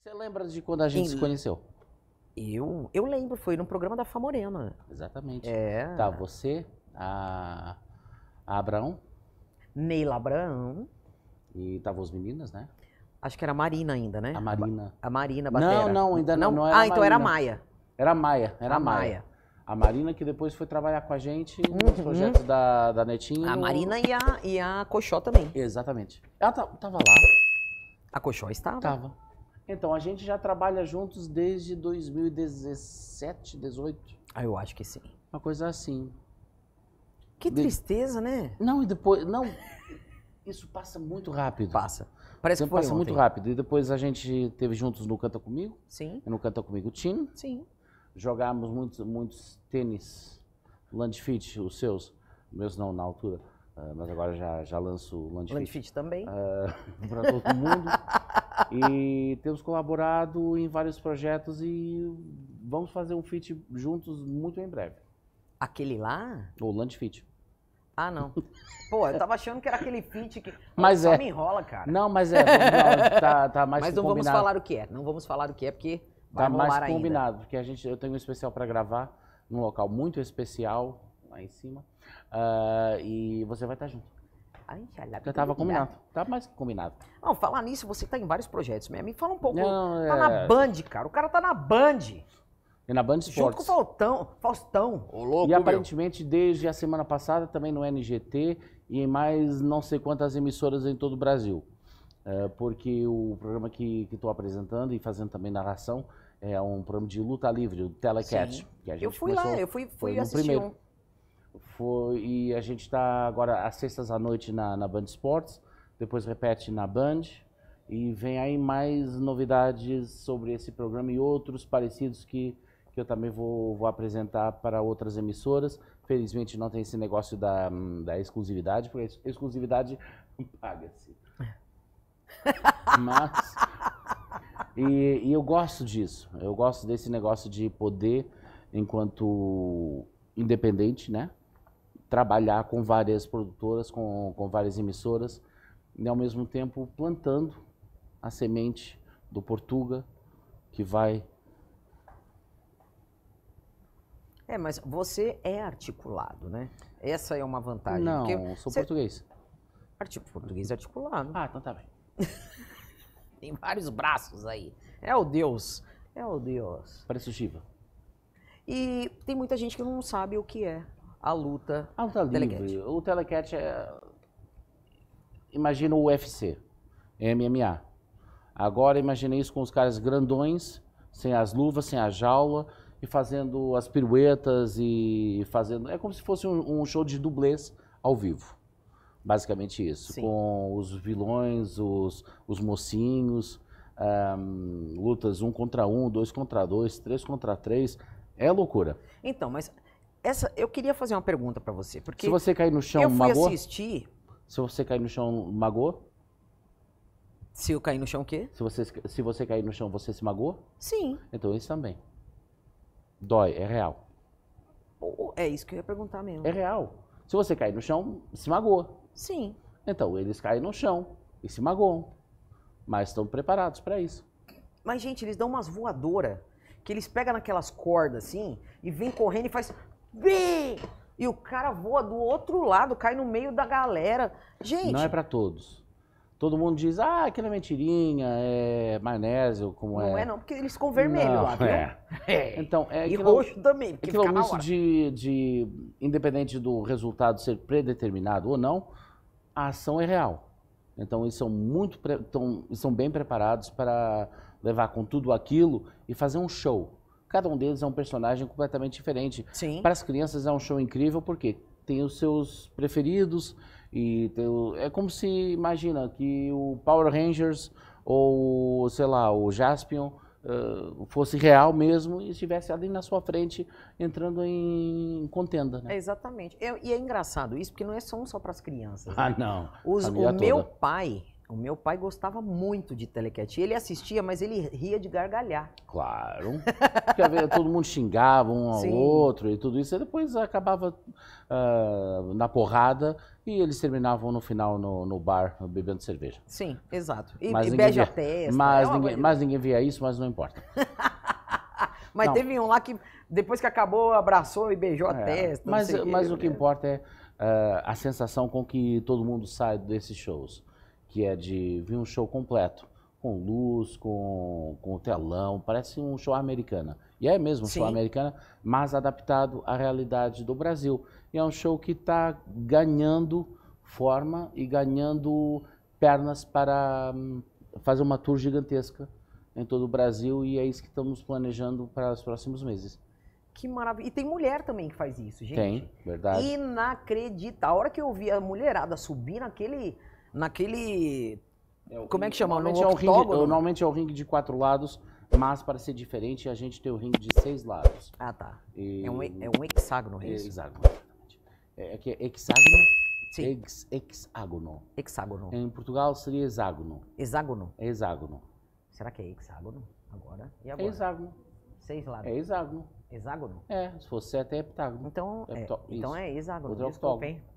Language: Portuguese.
Você lembra de quando a gente se conheceu? Eu, eu lembro, foi no programa da Famorena. Exatamente. É. Tá, você, a, a Abraão. Neila Abraão. E tava os meninas, né? Acho que era a Marina ainda, né? A Marina. A Marina Batera. Não, não, ainda não. não, era ah, então era a Maia. Era a Maia, era a Maia. Maia. A Marina, que depois foi trabalhar com a gente uhum. nos projetos da, da Netinho. A Marina e a, e a Coxó também. Exatamente. Ela estava tá, lá. A Coxó estava? Estava. Então, a gente já trabalha juntos desde 2017, 18. Ah, eu acho que sim. Uma coisa assim. Que de... tristeza, né? Não, e depois. Não. Isso passa muito rápido. Passa. Parece que passa ontem. muito rápido. E depois a gente teve juntos no Canta Comigo. Sim. no Canta Comigo Tim. Sim jogávamos muitos, muitos tênis, Landfit, os seus, meus não, na altura, ah, mas agora já, já lanço o Landfit. Landfit também. Uh, ah, Para todo mundo. e temos colaborado em vários projetos e vamos fazer um fit juntos muito em breve. Aquele lá? O Landfit. Ah, não. Pô, eu tava achando que era aquele fit que mas só é. me enrola, cara. Não, mas é. Vamos, tá, tá mais mas não combinado. vamos falar o que é. Não vamos falar o que é, porque Tá mais combinado, ainda. porque a gente, eu tenho um especial para gravar num local muito especial, lá em cima. Uh, e você vai estar tá junto. Ai, já estava combinado. Tá mais combinado. Não, falar nisso, você tá em vários projetos mesmo. Me fala um pouco. Não, é. tá é... na Band, cara. O cara tá na Band. E na Band Esportes. Junto com o Faustão. Faustão. Ô, louco, e aparentemente, meu. desde a semana passada, também no NGT e em mais não sei quantas emissoras em todo o Brasil. É, porque o programa que estou apresentando e fazendo também narração é um programa de luta livre, o Telecat. Sim. Que a gente eu fui começou, lá, eu fui, fui assistir primeiro. Um. Foi, e a gente está agora às sextas à noite na, na Band Sports, depois repete na Band. E vem aí mais novidades sobre esse programa e outros parecidos que, que eu também vou, vou apresentar para outras emissoras. Felizmente não tem esse negócio da, da exclusividade, porque exclusividade paga-se. É. Mas e, e eu gosto disso. Eu gosto desse negócio de poder, enquanto independente, né? Trabalhar com várias produtoras, com, com várias emissoras, e ao mesmo tempo plantando a semente do Portuga, que vai é, mas você é articulado, né? Essa é uma vantagem. Não, eu sou você... português. Artigo português articulado. Ah, então tá bem. Tem vários braços aí. É o Deus. É o Deus. Parece o Shiva. E tem muita gente que não sabe o que é a luta. A ah, luta livre. Telecat. O telecatch é. Imagina o UFC, MMA. Agora imaginei isso com os caras grandões, sem as luvas, sem a jaula, e fazendo as piruetas e fazendo. É como se fosse um, um show de dublês ao vivo. Basicamente isso. Sim. Com os vilões, os, os mocinhos, um, lutas um contra um, dois contra dois, três contra três. É loucura. Então, mas essa, eu queria fazer uma pergunta para você. Porque Se você cair no chão, eu fui assistir. Se você cair no chão, magoa? Se eu cair no chão, o quê? Se você, se você cair no chão, você se magoa? Sim. Então isso também. Dói, é real. É isso que eu ia perguntar mesmo. É real. Se você cair no chão, se magoa. Sim. Então, eles caem no chão e se magoam. Mas estão preparados para isso. Mas, gente, eles dão umas voadoras. Que eles pegam naquelas cordas assim e vem correndo e faz. E o cara voa do outro lado, cai no meio da galera. Gente. Não é para todos. Todo mundo diz, ah, aquilo é mentirinha, é magnésio, como é. Não é não, porque eles ficam vermelho não, lá, viu? É. é. Então, é e aquilo, roxo também, porque aquilo fica na hora. De, de, independente do resultado ser predeterminado ou não, a ação é real. Então, eles são muito, eles são bem preparados para levar com tudo aquilo e fazer um show. Cada um deles é um personagem completamente diferente. Sim. Para as crianças é um show incrível, porque tem os seus preferidos e é como se, imagina, que o Power Rangers ou, sei lá, o Jaspion uh, fosse real mesmo e estivesse ali na sua frente entrando em contenda. Né? É, exatamente. É, e é engraçado isso, porque não é só, só para as crianças. Ah, né? não. Os, o meu pai, o meu pai gostava muito de telequete. Ele assistia, mas ele ria de gargalhar. Claro. Porque todo mundo xingava um ao Sim. outro e tudo isso. E depois acabava uh, na porrada e eles terminavam no final no, no bar bebendo cerveja. Sim, exato. E, mas e beija via, a testa. Mas, é ninguém, mas ninguém via isso, mas não importa. mas não. teve um lá que depois que acabou abraçou e beijou é, a testa. Mas, mas o que né? importa é uh, a sensação com que todo mundo sai desses shows que é de vir um show completo, com luz, com, com telão, parece um show americana. E é mesmo um show americana, mas adaptado à realidade do Brasil. E é um show que está ganhando forma e ganhando pernas para hum, fazer uma tour gigantesca em todo o Brasil e é isso que estamos planejando para os próximos meses. Que maravilha. E tem mulher também que faz isso, gente. Tem, verdade. Inacreditável. A hora que eu vi a mulherada subir naquele naquele. É, o, como é que chama? Normalmente, no é o ringue, é, normalmente é o ringue de quatro lados, mas para ser diferente, a gente tem o ringue de seis lados. Ah, tá. E... É, um, é um hexágono, é, é isso? Hexágono, é, é, que é hexágono. Sim. hexágono. Hexágono. Em Portugal seria hexágono. Hexágono? É hexágono. Será que é hexágono? Agora? E agora? É hexágono. Seis lados. É hexágono. Hexágono? É, se fosse sete é heptágono. Então é, é então é hexágono. Desculpa, hein?